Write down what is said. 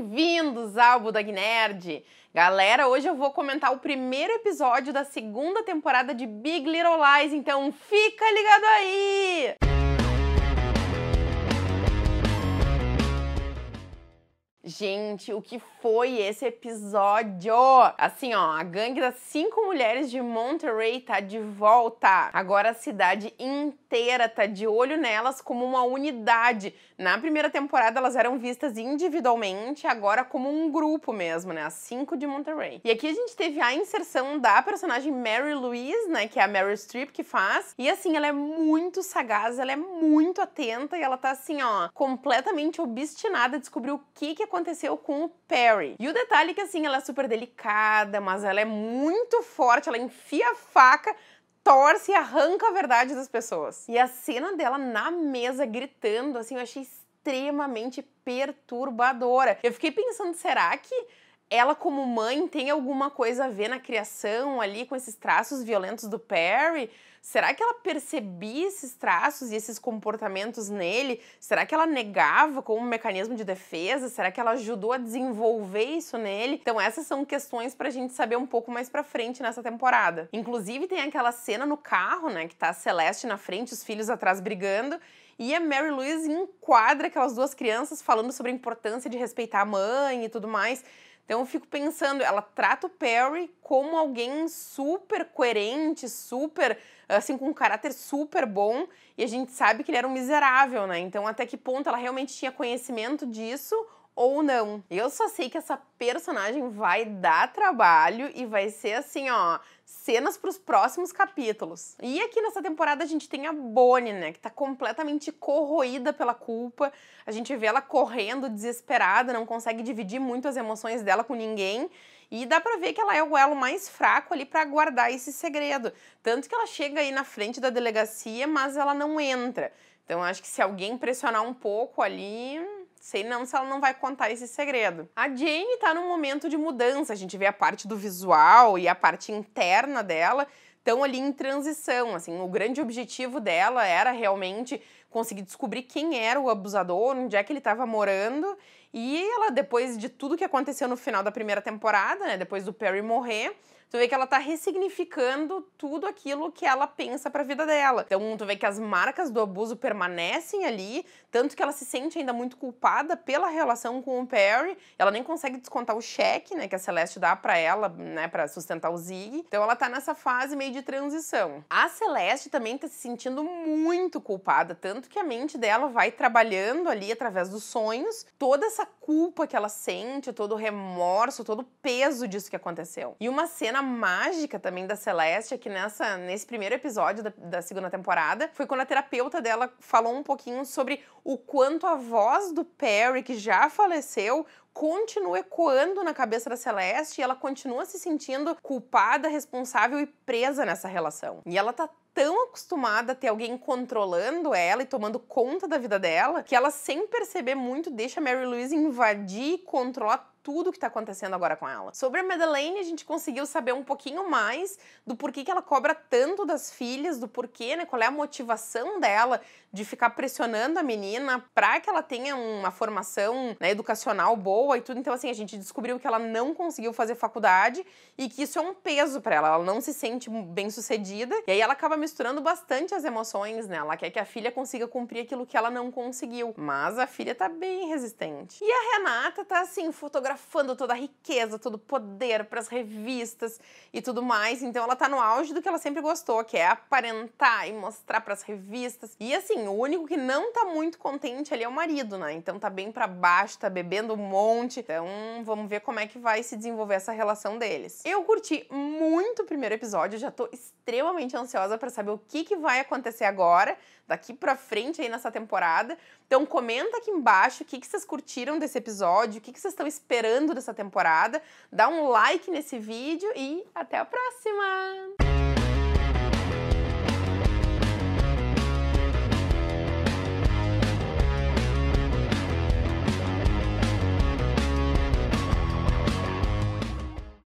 bem-vindos ao Budag Nerd! Galera, hoje eu vou comentar o primeiro episódio da segunda temporada de Big Little Lies, então fica ligado aí! Gente, o que foi esse episódio? Assim, ó, a gangue das cinco mulheres de Monterey tá de volta. Agora a cidade inteira tá de olho nelas como uma unidade. Na primeira temporada elas eram vistas individualmente, agora como um grupo mesmo, né? As cinco de Monterey. E aqui a gente teve a inserção da personagem Mary Louise, né? Que é a Mary Streep que faz. E assim, ela é muito sagaz, ela é muito atenta e ela tá assim, ó, completamente obstinada a descobrir o que que aconteceu aconteceu com o Perry. E o detalhe é que assim, ela é super delicada, mas ela é muito forte, ela enfia a faca torce e arranca a verdade das pessoas. E a cena dela na mesa gritando assim, eu achei extremamente perturbadora. Eu fiquei pensando, será que ela como mãe tem alguma coisa a ver na criação ali com esses traços violentos do Perry? Será que ela percebia esses traços e esses comportamentos nele? Será que ela negava como um mecanismo de defesa? Será que ela ajudou a desenvolver isso nele? Então essas são questões pra gente saber um pouco mais pra frente nessa temporada. Inclusive tem aquela cena no carro, né, que tá a Celeste na frente, os filhos atrás brigando, e a Mary Louise enquadra aquelas duas crianças falando sobre a importância de respeitar a mãe e tudo mais. Então eu fico pensando, ela trata o Perry como alguém super coerente, super, assim, com um caráter super bom, e a gente sabe que ele era um miserável, né? Então até que ponto ela realmente tinha conhecimento disso ou não. Eu só sei que essa personagem vai dar trabalho e vai ser assim, ó, cenas para os próximos capítulos. E aqui nessa temporada a gente tem a Bonnie, né, que tá completamente corroída pela culpa. A gente vê ela correndo desesperada, não consegue dividir muito as emoções dela com ninguém. E dá para ver que ela é o elo mais fraco ali para guardar esse segredo. Tanto que ela chega aí na frente da delegacia, mas ela não entra. Então acho que se alguém pressionar um pouco ali, Sei não se ela não vai contar esse segredo. A Jane tá num momento de mudança, a gente vê a parte do visual e a parte interna dela estão ali em transição, assim, o grande objetivo dela era realmente conseguir descobrir quem era o abusador, onde é que ele estava morando, e ela depois de tudo que aconteceu no final da primeira temporada, né, depois do Perry morrer, tu vê que ela tá ressignificando tudo aquilo que ela pensa para a vida dela. Então, tu vê que as marcas do abuso permanecem ali, tanto que ela se sente ainda muito culpada pela relação com o Perry. Ela nem consegue descontar o cheque, né, que a Celeste dá para ela, né, para sustentar o Zig. Então, ela tá nessa fase meio de transição. A Celeste também tá se sentindo muito culpada, tanto que a mente dela vai trabalhando ali através dos sonhos, toda essa culpa que ela sente, todo o remorso, todo o peso disso que aconteceu. E uma cena cena mágica também da Celeste, que nessa, nesse primeiro episódio da, da segunda temporada, foi quando a terapeuta dela falou um pouquinho sobre o quanto a voz do Perry, que já faleceu, continua ecoando na cabeça da Celeste e ela continua se sentindo culpada, responsável e presa nessa relação. E ela tá tão acostumada a ter alguém controlando ela e tomando conta da vida dela, que ela sem perceber muito deixa Mary Louise invadir e controlar tudo que está acontecendo agora com ela. Sobre a Madeleine, a gente conseguiu saber um pouquinho mais do porquê que ela cobra tanto das filhas, do porquê, né? Qual é a motivação dela de ficar pressionando a menina para que ela tenha uma formação né, educacional boa e tudo. Então, assim, a gente descobriu que ela não conseguiu fazer faculdade e que isso é um peso para ela. Ela não se sente bem sucedida. E aí ela acaba misturando bastante as emoções, né? Ela quer é que a filha consiga cumprir aquilo que ela não conseguiu. Mas a filha tá bem resistente. E a Renata tá assim, fotografando toda a riqueza, todo o poder para as revistas e tudo mais. Então ela tá no auge do que ela sempre gostou, que é aparentar e mostrar para as revistas. E assim, assim, o único que não tá muito contente ali é o marido, né? Então tá bem para baixo, tá bebendo um monte. Então vamos ver como é que vai se desenvolver essa relação deles. Eu curti muito o primeiro episódio, já tô extremamente ansiosa para saber o que, que vai acontecer agora, daqui pra frente aí nessa temporada. Então comenta aqui embaixo o que, que vocês curtiram desse episódio, o que, que vocês estão esperando dessa temporada. Dá um like nesse vídeo e até a próxima!